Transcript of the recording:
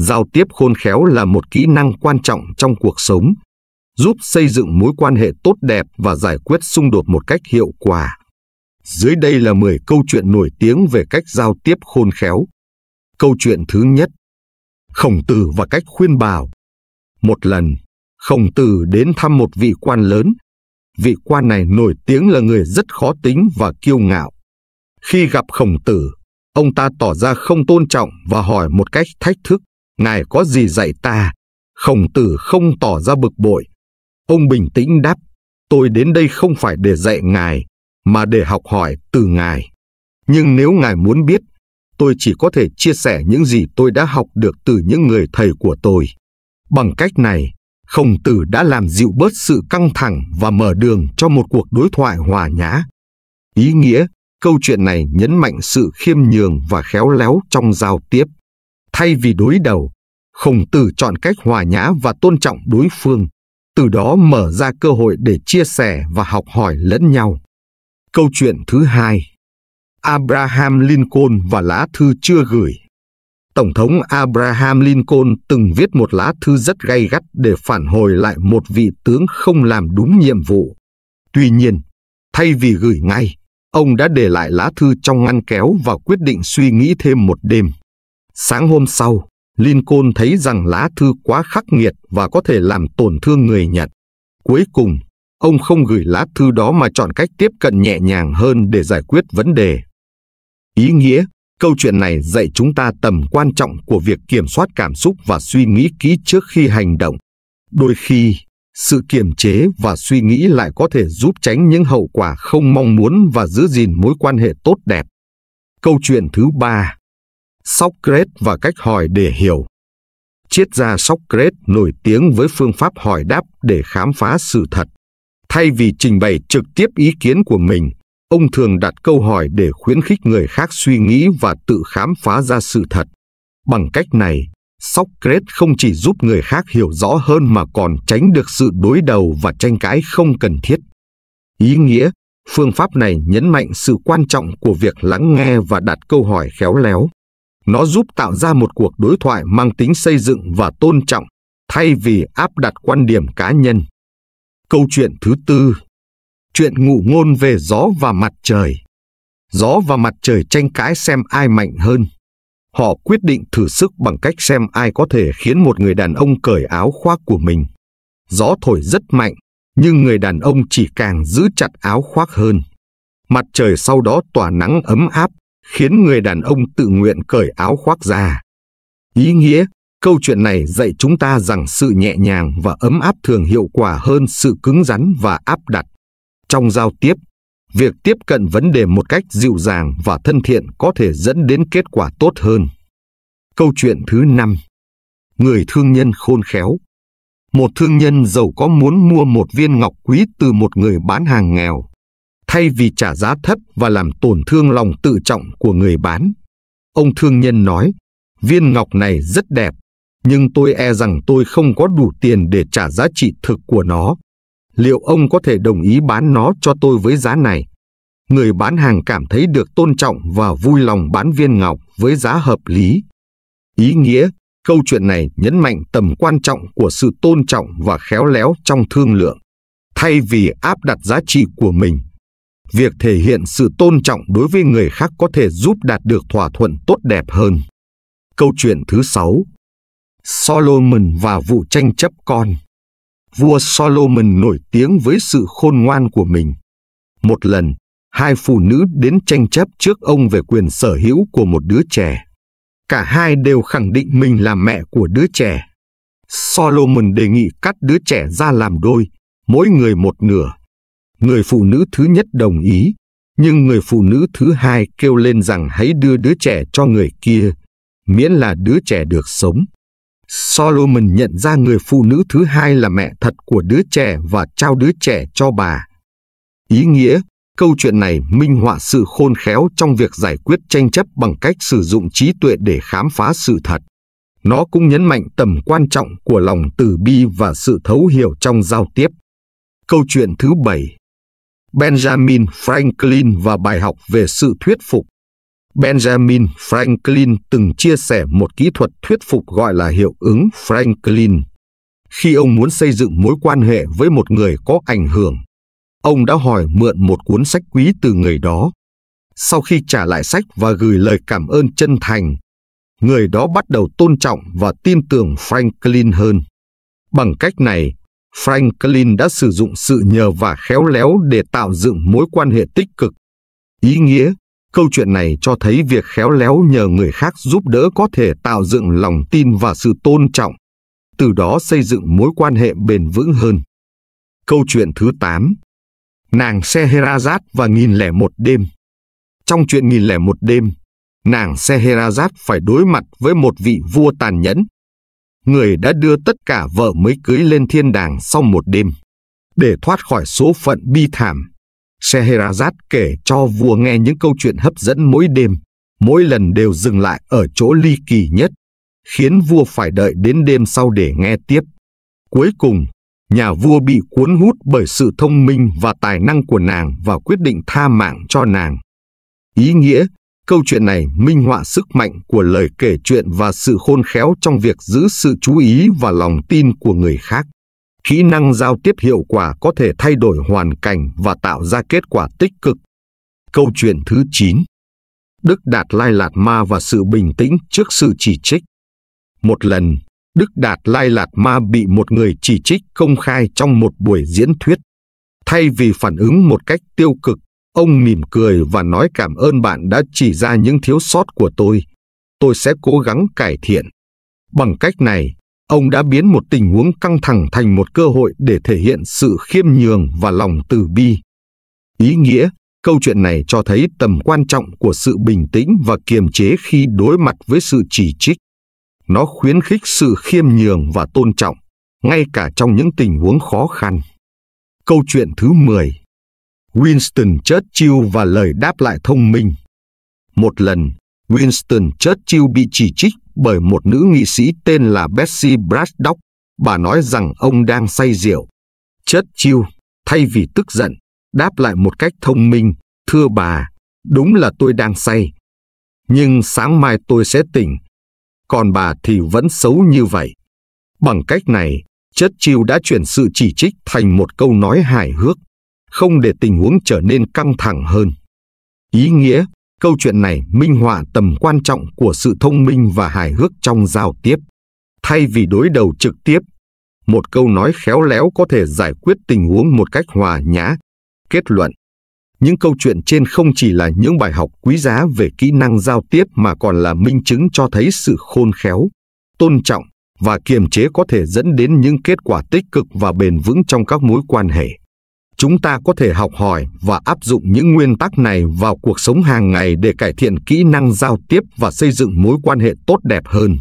Giao tiếp khôn khéo là một kỹ năng quan trọng trong cuộc sống, giúp xây dựng mối quan hệ tốt đẹp và giải quyết xung đột một cách hiệu quả. Dưới đây là 10 câu chuyện nổi tiếng về cách giao tiếp khôn khéo. Câu chuyện thứ nhất Khổng tử và cách khuyên bảo Một lần, khổng tử đến thăm một vị quan lớn. Vị quan này nổi tiếng là người rất khó tính và kiêu ngạo. Khi gặp khổng tử, ông ta tỏ ra không tôn trọng và hỏi một cách thách thức. Ngài có gì dạy ta? Khổng tử không tỏ ra bực bội. Ông bình tĩnh đáp, tôi đến đây không phải để dạy ngài, mà để học hỏi từ ngài. Nhưng nếu ngài muốn biết, tôi chỉ có thể chia sẻ những gì tôi đã học được từ những người thầy của tôi. Bằng cách này, khổng tử đã làm dịu bớt sự căng thẳng và mở đường cho một cuộc đối thoại hòa nhã. Ý nghĩa, câu chuyện này nhấn mạnh sự khiêm nhường và khéo léo trong giao tiếp. Thay vì đối đầu, Khổng Tử chọn cách hòa nhã và tôn trọng đối phương, từ đó mở ra cơ hội để chia sẻ và học hỏi lẫn nhau. Câu chuyện thứ hai Abraham Lincoln và lá thư chưa gửi Tổng thống Abraham Lincoln từng viết một lá thư rất gay gắt để phản hồi lại một vị tướng không làm đúng nhiệm vụ. Tuy nhiên, thay vì gửi ngay, ông đã để lại lá thư trong ngăn kéo và quyết định suy nghĩ thêm một đêm. Sáng hôm sau, Lincoln thấy rằng lá thư quá khắc nghiệt và có thể làm tổn thương người Nhật. Cuối cùng, ông không gửi lá thư đó mà chọn cách tiếp cận nhẹ nhàng hơn để giải quyết vấn đề. Ý nghĩa, câu chuyện này dạy chúng ta tầm quan trọng của việc kiểm soát cảm xúc và suy nghĩ kỹ trước khi hành động. Đôi khi, sự kiềm chế và suy nghĩ lại có thể giúp tránh những hậu quả không mong muốn và giữ gìn mối quan hệ tốt đẹp. Câu chuyện thứ ba Socrates và cách hỏi để hiểu. Triết gia Socrates nổi tiếng với phương pháp hỏi đáp để khám phá sự thật. Thay vì trình bày trực tiếp ý kiến của mình, ông thường đặt câu hỏi để khuyến khích người khác suy nghĩ và tự khám phá ra sự thật. Bằng cách này, Socrates không chỉ giúp người khác hiểu rõ hơn mà còn tránh được sự đối đầu và tranh cãi không cần thiết. Ý nghĩa, phương pháp này nhấn mạnh sự quan trọng của việc lắng nghe và đặt câu hỏi khéo léo. Nó giúp tạo ra một cuộc đối thoại mang tính xây dựng và tôn trọng thay vì áp đặt quan điểm cá nhân. Câu chuyện thứ tư Chuyện ngụ ngôn về gió và mặt trời Gió và mặt trời tranh cãi xem ai mạnh hơn. Họ quyết định thử sức bằng cách xem ai có thể khiến một người đàn ông cởi áo khoác của mình. Gió thổi rất mạnh, nhưng người đàn ông chỉ càng giữ chặt áo khoác hơn. Mặt trời sau đó tỏa nắng ấm áp, khiến người đàn ông tự nguyện cởi áo khoác ra. Ý nghĩa, câu chuyện này dạy chúng ta rằng sự nhẹ nhàng và ấm áp thường hiệu quả hơn sự cứng rắn và áp đặt. Trong giao tiếp, việc tiếp cận vấn đề một cách dịu dàng và thân thiện có thể dẫn đến kết quả tốt hơn. Câu chuyện thứ 5 Người thương nhân khôn khéo Một thương nhân giàu có muốn mua một viên ngọc quý từ một người bán hàng nghèo thay vì trả giá thấp và làm tổn thương lòng tự trọng của người bán. Ông thương nhân nói, viên ngọc này rất đẹp, nhưng tôi e rằng tôi không có đủ tiền để trả giá trị thực của nó. Liệu ông có thể đồng ý bán nó cho tôi với giá này? Người bán hàng cảm thấy được tôn trọng và vui lòng bán viên ngọc với giá hợp lý. Ý nghĩa, câu chuyện này nhấn mạnh tầm quan trọng của sự tôn trọng và khéo léo trong thương lượng thay vì áp đặt giá trị của mình việc thể hiện sự tôn trọng đối với người khác có thể giúp đạt được thỏa thuận tốt đẹp hơn. Câu chuyện thứ 6 Solomon và vụ tranh chấp con Vua Solomon nổi tiếng với sự khôn ngoan của mình. Một lần, hai phụ nữ đến tranh chấp trước ông về quyền sở hữu của một đứa trẻ. Cả hai đều khẳng định mình là mẹ của đứa trẻ. Solomon đề nghị cắt đứa trẻ ra làm đôi, mỗi người một nửa Người phụ nữ thứ nhất đồng ý, nhưng người phụ nữ thứ hai kêu lên rằng hãy đưa đứa trẻ cho người kia, miễn là đứa trẻ được sống. Solomon nhận ra người phụ nữ thứ hai là mẹ thật của đứa trẻ và trao đứa trẻ cho bà. Ý nghĩa, câu chuyện này minh họa sự khôn khéo trong việc giải quyết tranh chấp bằng cách sử dụng trí tuệ để khám phá sự thật. Nó cũng nhấn mạnh tầm quan trọng của lòng từ bi và sự thấu hiểu trong giao tiếp. Câu chuyện thứ bảy. Benjamin Franklin và bài học về sự thuyết phục. Benjamin Franklin từng chia sẻ một kỹ thuật thuyết phục gọi là hiệu ứng Franklin. Khi ông muốn xây dựng mối quan hệ với một người có ảnh hưởng, ông đã hỏi mượn một cuốn sách quý từ người đó. Sau khi trả lại sách và gửi lời cảm ơn chân thành, người đó bắt đầu tôn trọng và tin tưởng Franklin hơn. Bằng cách này, Franklin đã sử dụng sự nhờ và khéo léo để tạo dựng mối quan hệ tích cực. Ý nghĩa, câu chuyện này cho thấy việc khéo léo nhờ người khác giúp đỡ có thể tạo dựng lòng tin và sự tôn trọng, từ đó xây dựng mối quan hệ bền vững hơn. Câu chuyện thứ 8 Nàng Scheherazade và nghìn lẻ một đêm Trong chuyện nghìn lẻ một đêm, nàng Scheherazade phải đối mặt với một vị vua tàn nhẫn người đã đưa tất cả vợ mới cưới lên thiên đàng sau một đêm. Để thoát khỏi số phận bi thảm, Scheherazade kể cho vua nghe những câu chuyện hấp dẫn mỗi đêm, mỗi lần đều dừng lại ở chỗ ly kỳ nhất, khiến vua phải đợi đến đêm sau để nghe tiếp. Cuối cùng, nhà vua bị cuốn hút bởi sự thông minh và tài năng của nàng và quyết định tha mạng cho nàng. Ý nghĩa, Câu chuyện này minh họa sức mạnh của lời kể chuyện và sự khôn khéo trong việc giữ sự chú ý và lòng tin của người khác. Kỹ năng giao tiếp hiệu quả có thể thay đổi hoàn cảnh và tạo ra kết quả tích cực. Câu chuyện thứ 9 Đức Đạt Lai Lạt Ma và sự bình tĩnh trước sự chỉ trích. Một lần, Đức Đạt Lai Lạt Ma bị một người chỉ trích công khai trong một buổi diễn thuyết. Thay vì phản ứng một cách tiêu cực, Ông mỉm cười và nói cảm ơn bạn đã chỉ ra những thiếu sót của tôi. Tôi sẽ cố gắng cải thiện. Bằng cách này, ông đã biến một tình huống căng thẳng thành một cơ hội để thể hiện sự khiêm nhường và lòng từ bi. Ý nghĩa, câu chuyện này cho thấy tầm quan trọng của sự bình tĩnh và kiềm chế khi đối mặt với sự chỉ trích. Nó khuyến khích sự khiêm nhường và tôn trọng, ngay cả trong những tình huống khó khăn. Câu chuyện thứ 10 Winston Churchill và lời đáp lại thông minh. Một lần, Winston Churchill bị chỉ trích bởi một nữ nghị sĩ tên là Betsy Braddock. Bà nói rằng ông đang say rượu. Churchill, thay vì tức giận, đáp lại một cách thông minh, thưa bà, đúng là tôi đang say. Nhưng sáng mai tôi sẽ tỉnh. Còn bà thì vẫn xấu như vậy. Bằng cách này, Churchill đã chuyển sự chỉ trích thành một câu nói hài hước không để tình huống trở nên căng thẳng hơn. Ý nghĩa, câu chuyện này minh họa tầm quan trọng của sự thông minh và hài hước trong giao tiếp. Thay vì đối đầu trực tiếp, một câu nói khéo léo có thể giải quyết tình huống một cách hòa nhã. Kết luận, những câu chuyện trên không chỉ là những bài học quý giá về kỹ năng giao tiếp mà còn là minh chứng cho thấy sự khôn khéo, tôn trọng và kiềm chế có thể dẫn đến những kết quả tích cực và bền vững trong các mối quan hệ chúng ta có thể học hỏi và áp dụng những nguyên tắc này vào cuộc sống hàng ngày để cải thiện kỹ năng giao tiếp và xây dựng mối quan hệ tốt đẹp hơn